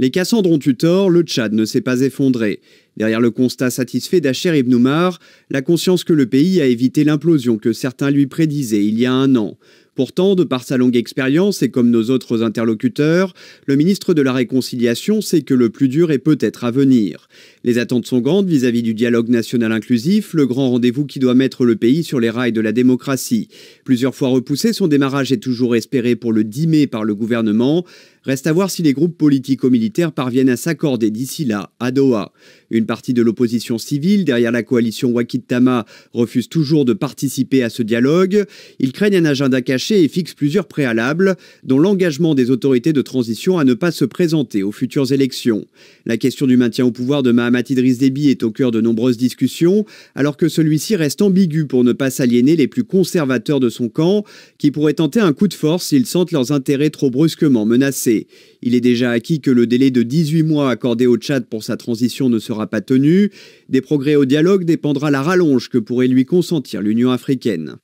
Les Cassandres ont eu tort, le Tchad ne s'est pas effondré. Derrière le constat satisfait d'Acher Ibn la conscience que le pays a évité l'implosion que certains lui prédisaient il y a un an. Pourtant, de par sa longue expérience et comme nos autres interlocuteurs, le ministre de la Réconciliation sait que le plus dur est peut-être à venir. Les attentes sont grandes vis-à-vis du dialogue national inclusif, le grand rendez-vous qui doit mettre le pays sur les rails de la démocratie. Plusieurs fois repoussé, son démarrage est toujours espéré pour le 10 mai par le gouvernement. Reste à voir si les groupes politico-militaires parviennent à s'accorder d'ici là, à Doha. Une partie de l'opposition civile, derrière la coalition Wakitama, refuse toujours de participer à ce dialogue. Ils craignent un agenda caché et fixe plusieurs préalables, dont l'engagement des autorités de transition à ne pas se présenter aux futures élections. La question du maintien au pouvoir de Mahamat Idriss Déby est au cœur de nombreuses discussions, alors que celui-ci reste ambigu pour ne pas s'aliéner les plus conservateurs de son camp, qui pourraient tenter un coup de force s'ils sentent leurs intérêts trop brusquement menacés. Il est déjà acquis que le délai de 18 mois accordé au Tchad pour sa transition ne sera pas tenu. Des progrès au dialogue dépendra la rallonge que pourrait lui consentir l'Union africaine.